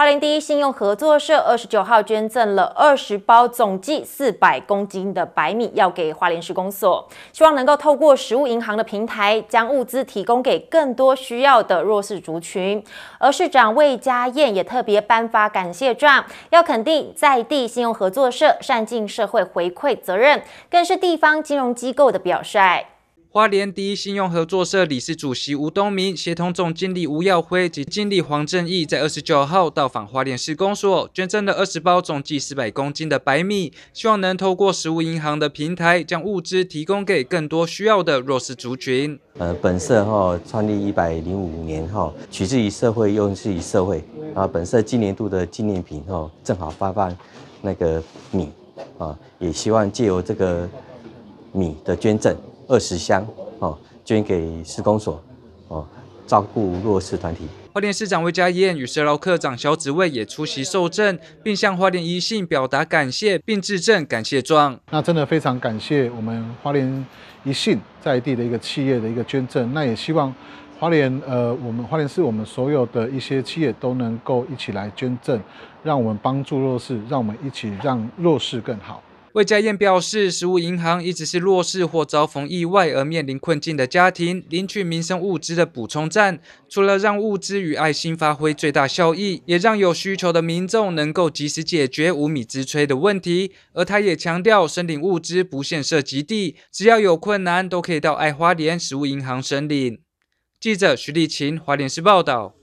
花莲第一信用合作社二十九号捐赠了二十包，总计四百公斤的白米，要给花莲施工所，希望能够透过食物银行的平台，将物资提供给更多需要的弱势族群。而市长魏家彦也特别颁发感谢状，要肯定在地信用合作社善尽社会回馈责任，更是地方金融机构的表率。花莲第一信用合作社理事主席吴东明、协同总经理吴耀辉及经理黄正义，在二十九号到访花莲市工所，捐赠了二十包总计四百公斤的白米，希望能透过食物银行的平台，将物资提供给更多需要的弱势族群。呃，本社哈创立一百零五年哈，取之于社会，用之于社会。啊，本社今年度的纪念品哈，正好发放那个米，啊，也希望借由这个米的捐赠。二十箱哦，捐给施工所哦，照顾弱势团体。花莲市长魏家燕与社劳科长小子卫也出席受赠，并向花莲一信表达感谢，并致赠感谢状。那真的非常感谢我们花莲一信在地的一个企业的一个捐赠。那也希望花莲呃，我们花莲市我们所有的一些企业都能够一起来捐赠，让我们帮助弱势，让我们一起让弱势更好。魏家燕表示，食物银行一直是弱势或遭逢意外而面临困境的家庭领取民生物资的补充站，除了让物资与爱心发挥最大效益，也让有需求的民众能够及时解决无米之炊的问题。而他也强调，申领物资不限涉及地，只要有困难都可以到爱花莲食物银行申领。记者徐丽琴，华联市报道。